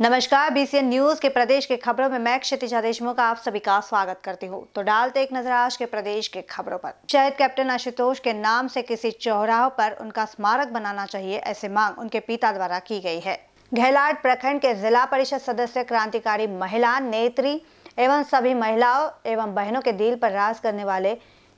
नमस्कार BCN news के प्रदेश के खबरों में मैं क्षतिजा देशमुख आप सभी का स्वागत करती हूँ तो डालते एक नजर आज के प्रदेश के खबरों पर शहीद कैप्टन आशुतोष के नाम से किसी चौराहे पर उनका स्मारक बनाना चाहिए ऐसी मांग उनके पिता द्वारा की गई है घैलाट प्रखंड के जिला परिषद सदस्य क्रांतिकारी महिला नेत्री एवं सभी महिलाओं एवं बहनों के दिल पर राज करने वाले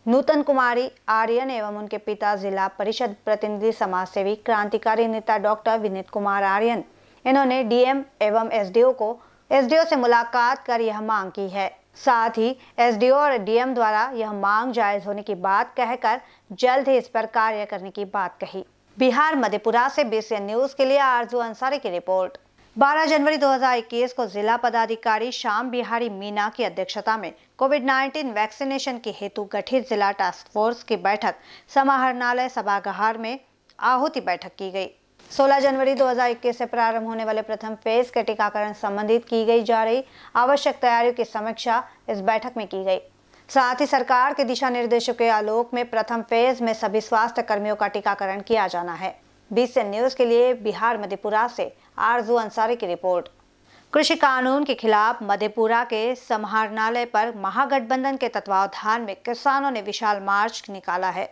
नूतन कुमारी आर्यन एवं उनके पिता जिला परिषद प्रतिनिधि समाज सेवी क्रांतिकारी नेता डॉक्टर विनीत कुमार आर्यन इन्होंने डीएम एवं एसडीओ को एसडीओ से मुलाकात कर यह मांग की है साथ ही एसडीओ और डीएम द्वारा यह मांग जायज होने की बात कहकर जल्द ही इस पर कार्य करने की बात कही बिहार मधेपुरा से बीसीएन न्यूज के लिए आरजू अंसारी की रिपोर्ट 12 जनवरी 2021 को जिला पदाधिकारी श्याम बिहारी मीना की अध्यक्षता में कोविड 19 वैक्सीनेशन के हेतु गठित जिला टास्क फोर्स की बैठक समाहरणालय सभागार में आहुति बैठक की गई 16 जनवरी 2021 से प्रारंभ होने वाले प्रथम फेज के टीकाकरण संबंधित की गई जा रही आवश्यक तैयारियों की समीक्षा इस बैठक में की गई साथ ही सरकार के दिशा निर्देशों के आलोक में प्रथम फेज में सभी स्वास्थ्य कर्मियों का टीकाकरण किया जाना है बीस न्यूज के लिए बिहार मधेपुरा से आरजू अंसारी की रिपोर्ट कृषि कानून के खिलाफ मधेपुरा के समाहरणालय पर महागठबंधन के तत्वावधान में किसानों ने विशाल मार्च निकाला है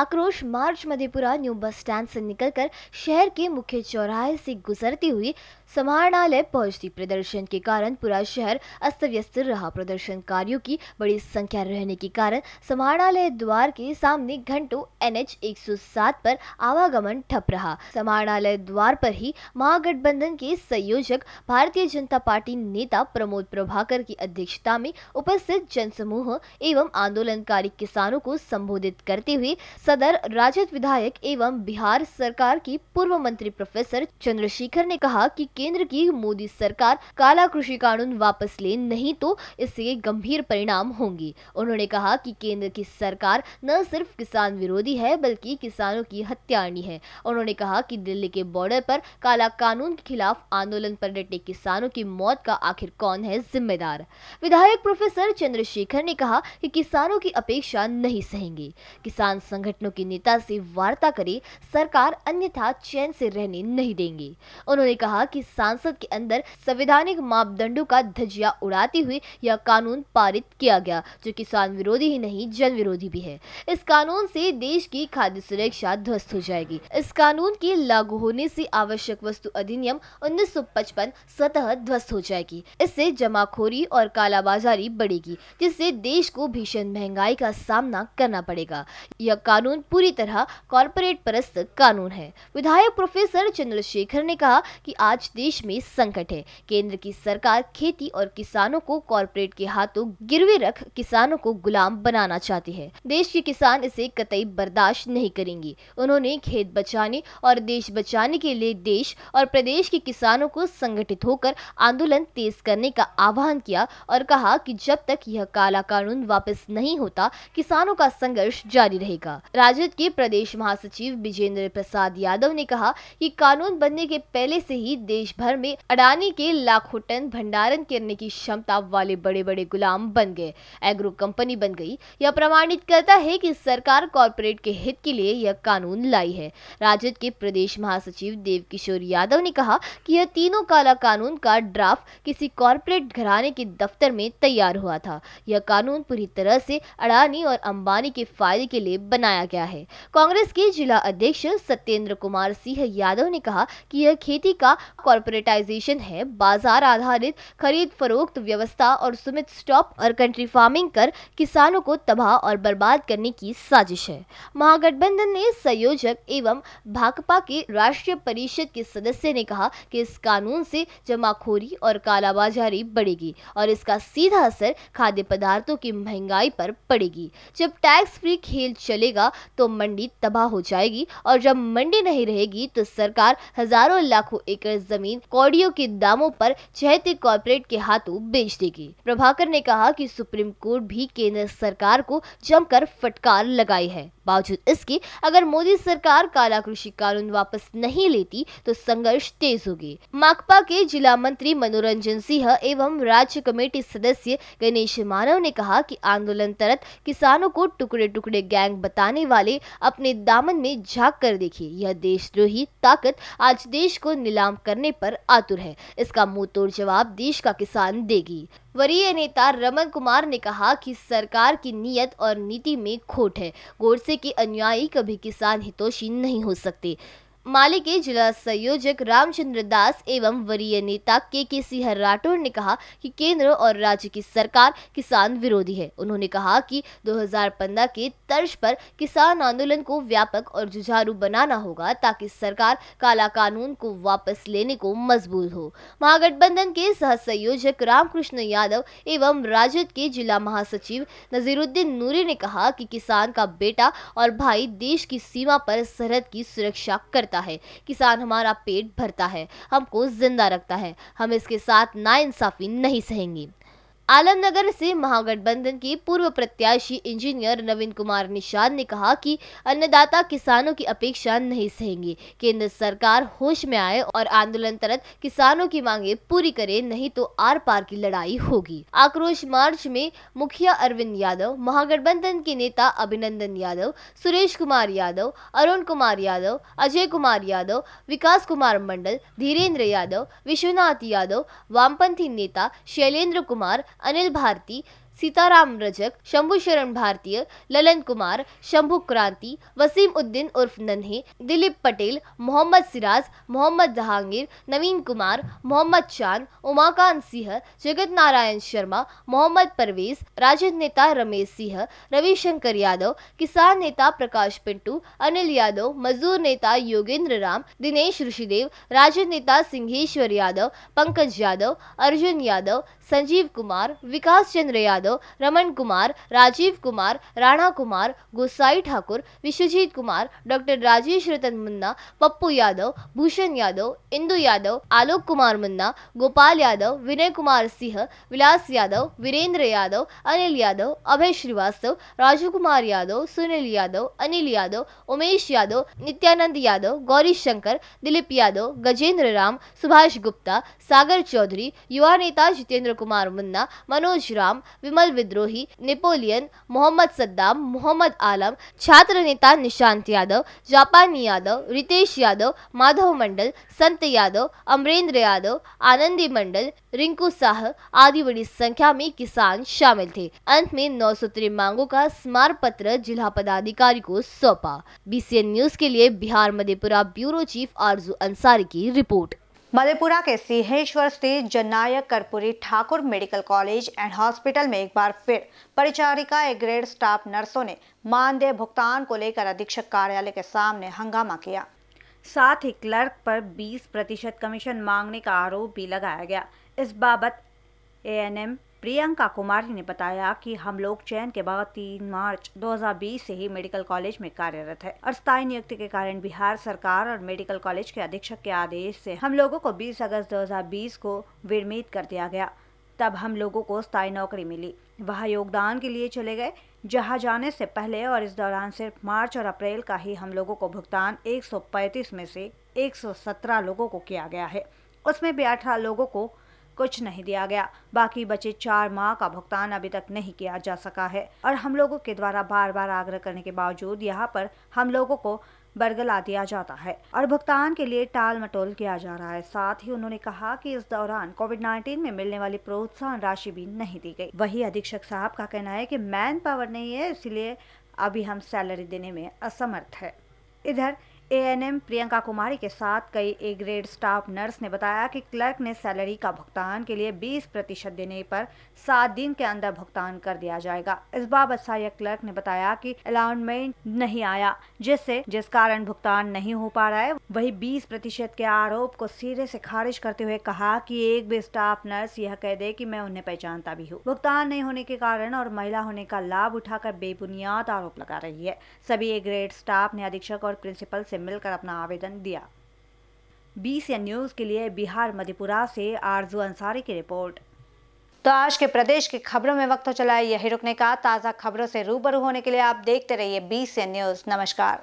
आक्रोश march Madhepura new bus stand से निकलकर शहर के मुख्य चौराहे से गुजरती हुई समाहरणालय पहुंचती प्रदर्शन के कारण पूरा शहर अस्त व्यस्त रहा प्रदर्शनकारियों की बड़ी संख्या रहने के कारण समाहरणालय द्वार के सामने घंटों एनएच 107 पर आवागमन ठप रहा समाहरणालय द्वार पर ही महागठबंधन के संयोजक भारतीय जनता पार्टी नेता प्रमोद प्रभाकर की अध्यक्षता में उपस्थित जनसमूह एवं आंदोलनकारी किसानों को संबोधित करते हुए सदर राजद विधायक एवं बिहार सरकार की पूर्व मंत्री प्रोफेसर चंद्रशेखर ने कहा की केंद्र की मोदी सरकार काला कृषि कानून वापस ले नहीं तो इससे गंभीर परिणाम होंगे उन्होंने कहा कि केंद्र की सरकार न सिर्फ किसान विरोधी है बल्कि किसानों की हत्यारणी है उन्होंने कहा कि दिल्ली के बॉर्डर पर काला कानून के खिलाफ आंदोलन पर डटे किसानों की मौत का आखिर कौन है जिम्मेदार विधायक प्रोफेसर चंद्रशेखर ने कहा कि किसानों की अपेक्षा नहीं सहेंगे किसान संगठनों के नेता से वार्ता करे सरकार अन्यथा चैन से रहने नहीं देंगे उन्होंने कहा कि संसद के अंदर संवैधानिक मापदंडों का धजिया उड़ाती हुई यह कानून पारित किया गया जो किसान विरोधी ही नहीं जन विरोधी भी है इस कानून से देश की खाद्य सुरक्षा ध्वस्त हो जाएगी इस कानून के लागू होने से आवश्यक वस्तु अधिनियम 1955 स्वतः ध्वस्त हो जाएगी इससे जमाखोरी और कालाबाजारी बढ़ेगी जिससे देश को भीषण महंगाई का सामना करना पड़ेगा यह कानून पूरी तरह कॉरपोरेट परस्त कानून है विधायक प्रोफेसर चंद्रशेखर ने कहा कि आज देश में संकट है केंद्र की सरकार खेती और किसानों को कॉरपोरेट के हाथों गिरवी रख किसानों को गुलाम बनाना चाहती है देश के किसान इसे कतई बर्दाश्त नहीं करेंगी उन्होंने खेत बचाने और देश बचाने के लिए देश और प्रदेश के किसानों को संगठित होकर आंदोलन तेज करने का आह्वान किया और कहा कि जब तक यह काला कानून वापस नहीं होता किसानों का संघर्ष जारी रहेगा राजद के प्रदेश महासचिव विजेंद्र प्रसाद यादव ने कहा कि कानून बनने के पहले से ही देश देश भर में अडानी के लाखों टन भंडारण करने की क्षमता वाले बड़े बड़े गुलाम बन गए एग्रो कंपनी बन गई यह प्रमाणित करता है कि सरकार कॉरपोरेट के हित के लिए यह कानून लाई है राजद के प्रदेश महासचिव देव किशोर यादव ने कहा कि यह तीनों काला कानून का ड्राफ्ट किसी कॉरपोरेट घराने के दफ्तर में तैयार हुआ था यह कानून पूरी तरह से अडानी और अंबानी के फायदे के लिए बनाया गया है कांग्रेस के जिला अध्यक्ष सत्येंद्र कुमार सिंह यादव ने कहा कि यह खेती का कॉरपोरेटाइजेशन है बाजार आधारित खरीद फरोख्त व्यवस्था और सुमित स्टॉप और कंट्री फार्मिंग कर किसानों को तबाह और बर्बाद करने की साजिश है महागठबंधन ने संयोजक एवं भाकपा के राष्ट्रीय परिषद के सदस्य ने कहा कि इस कानून से जमाखोरी और कालाबाजारी बढ़ेगी और इसका सीधा असर खाद्य पदार्थों की महंगाई पर पड़ेगी जब टैक्स फ्री खेल चलेगा तो मंडी तबाह हो जाएगी और जब मंडी नहीं रहेगी तो सरकार हजारों लाखों एकड़ जमीन जमीन कौड़ियों के दामों पर चहते कॉरपोरेट के हाथों बेच देगी प्रभाकर ने कहा कि सुप्रीम कोर्ट भी केंद्र सरकार को जमकर फटकार लगाई है बावजूद इसके अगर मोदी सरकार काला कृषि कानून वापस नहीं लेती तो संघर्ष तेज होगी माकपा के जिला मंत्री मनोरंजन सिंह एवं राज्य कमेटी सदस्य गणेश मानव ने कहा कि आंदोलन तरत किसानों को टुकड़े टुकड़े गैंग बताने वाले अपने दामन में झाक कर देखिए यह देशद्रोही ताकत आज देश को नीलाम करने पर आतुर है इसका मुंह जवाब देश का किसान देगी वरीय नेता रमन कुमार ने कहा कि सरकार की नीयत और नीति में खोट है गोडसे के अनुयायी कभी किसान हितोषी नहीं हो सकते माले के जिला संयोजक रामचंद्र दास एवं वरीय नेता के के सिंह राठौर ने कहा कि केंद्र और राज्य की सरकार किसान विरोधी है उन्होंने कहा कि 2015 के तर्ज पर किसान आंदोलन को व्यापक और जुझारू बनाना होगा ताकि सरकार काला कानून को वापस लेने को मजबूत हो महागठबंधन के सह संयोजक रामकृष्ण यादव एवं राजद के जिला महासचिव नजीरुद्दीन नूरी ने कहा कि किसान का बेटा और भाई देश की सीमा पर सरहद की सुरक्षा करते करता है किसान हमारा पेट भरता है हमको जिंदा रखता है हम इसके साथ ना इंसाफी नहीं सहेंगे आलमनगर से महागठबंधन के पूर्व प्रत्याशी इंजीनियर नवीन कुमार निषाद ने कहा कि अन्नदाता किसानों की अपेक्षा नहीं सहेंगे केंद्र सरकार होश में आए और आंदोलन तरत किसानों की मांगे पूरी करे नहीं तो आर पार की लड़ाई होगी आक्रोश मार्च में मुखिया अरविंद यादव महागठबंधन के नेता अभिनंदन यादव सुरेश कुमार यादव अरुण कुमार यादव अजय कुमार यादव विकास कुमार मंडल धीरेन्द्र यादव विश्वनाथ यादव वामपंथी नेता शैलेंद्र कुमार अनिल भारती सीताराम रजक शंभु शरण भारतीय ललन कुमार शंभु क्रांति वसीम उद्दीन उर्फ नन्हे दिलीप पटेल मोहम्मद सिराज मोहम्मद जहांगीर नवीन कुमार मोहम्मद चांद उमाकांत सिंह जगत नारायण शर्मा मोहम्मद परवेज राजद नेता रमेश सिंह रविशंकर यादव किसान नेता प्रकाश पिंटू अनिल यादव मजदूर नेता योगेंद्र राम दिनेश ऋषिदेव राजद नेता सिंहेश्वर यादव पंकज यादव अर्जुन यादव संजीव कुमार विकास चंद्र यादव यादव रमन कुमार राजीव कुमार राणा कुमार गोसाई ठाकुर विश्वजीत कुमार डॉक्टर राजेश रतन मुन्ना पप्पू यादव भूषण यादव इंदु यादव आलोक कुमार मुन्ना गोपाल यादव विनय कुमार सिंह विलास यादव वीरेंद्र यादव अनिल यादव अभय श्रीवास्तव राजू कुमार यादव सुनील यादव अनिल यादव उमेश यादव नित्यानंद यादव गौरी शंकर दिलीप यादव गजेंद्र राम सुभाष गुप्ता सागर चौधरी युवा नेता जितेंद्र कुमार मुन्ना मनोज राम सिल्मल विद्रोही नेपोलियन मोहम्मद सद्दाम मोहम्मद आलम छात्र नेता निशांत यादव जापानी यादव रितेश यादव माधव मंडल संत यादव अमरेंद्र यादव आनंदी मंडल रिंकू साह आदि बड़ी संख्या में किसान शामिल थे अंत में नौ सूत्री मांगों का स्मारक पत्र जिला पदाधिकारी को सौंपा बीसीएन न्यूज के लिए बिहार मधेपुरा ब्यूरो चीफ आरजू अंसारी की रिपोर्ट मधेपुरा के सिंहेश्वर स्थित Jannayak Karpoori Thakur medical college and hospital में एक बार फिर परिचारिका ए ग्रेड स्टाफ नर्सों ने मानदेय भुगतान को लेकर अधीक्षक कार्यालय के सामने हंगामा किया साथ ही क्लर्क पर 20 प्रतिशत कमीशन मांगने का आरोप भी लगाया गया इस बाबत एएनएम प्रियंका कुमारी ने बताया कि हम लोग चयन के बाद तीन मार्च 2020 से ही मेडिकल कॉलेज में कार्यरत है और स्थायी नियुक्ति के कारण बिहार सरकार और मेडिकल कॉलेज के अधीक्षक के आदेश से हम लोगों को 20 अगस्त 2020 को विरमित कर दिया गया तब हम लोगों को स्थायी नौकरी मिली वहाँ योगदान के लिए चले गए जहाँ जाने से पहले और इस दौरान सिर्फ मार्च और अप्रैल का ही हम लोगों को भुगतान 135 में से 117 लोगों को किया गया है उसमें भी अठारह लोगों को कुछ नहीं दिया गया बाकी बचे चार माह का भुगतान अभी तक नहीं किया जा सका है और हम लोगों के द्वारा बार बार आग्रह करने के बावजूद यहाँ पर हम लोगों को बरगला दिया जाता है और भुगतान के लिए टाल मटोल किया जा रहा है साथ ही उन्होंने कहा कि इस दौरान कोविड 19 में मिलने वाली प्रोत्साहन राशि भी नहीं दी गई वही अधीक्षक साहब का कहना है कि मैन पावर नहीं है इसलिए अभी हम सैलरी देने में असमर्थ है इधर एएनएम प्रियंका कुमारी के साथ कई ए ग्रेड स्टाफ नर्स ने बताया कि क्लर्क ने सैलरी का भुगतान के लिए 20 प्रतिशत देने पर सात दिन के अंदर भुगतान कर दिया जाएगा इस बाबत सहायक क्लर्क ने बताया कि अलाउंटमेंट नहीं आया जिससे जिस कारण भुगतान नहीं हो पा रहा है वही बीस प्रतिशत के आरोप को सिरे से खारिज करते हुए कहा कि एक भी स्टाफ नर्स यह कह दे कि मैं उन्हें पहचानता भी हूँ भुगतान नहीं होने के कारण और महिला होने का लाभ उठाकर बेबुनियाद आरोप लगा रही है सभी ए ग्रेड स्टाफ ने अधीक्षक और प्रिंसिपल से मिलकर अपना आवेदन दिया एन न्यूज़ के लिए बिहार मधेपुरा से आरजू अंसारी की रिपोर्ट तो आज के प्रदेश की खबरों में वक्त तो चला यही रुकने का ताज़ा खबरों से रूबरू होने के लिए आप देखते रहिए एन न्यूज़ नमस्कार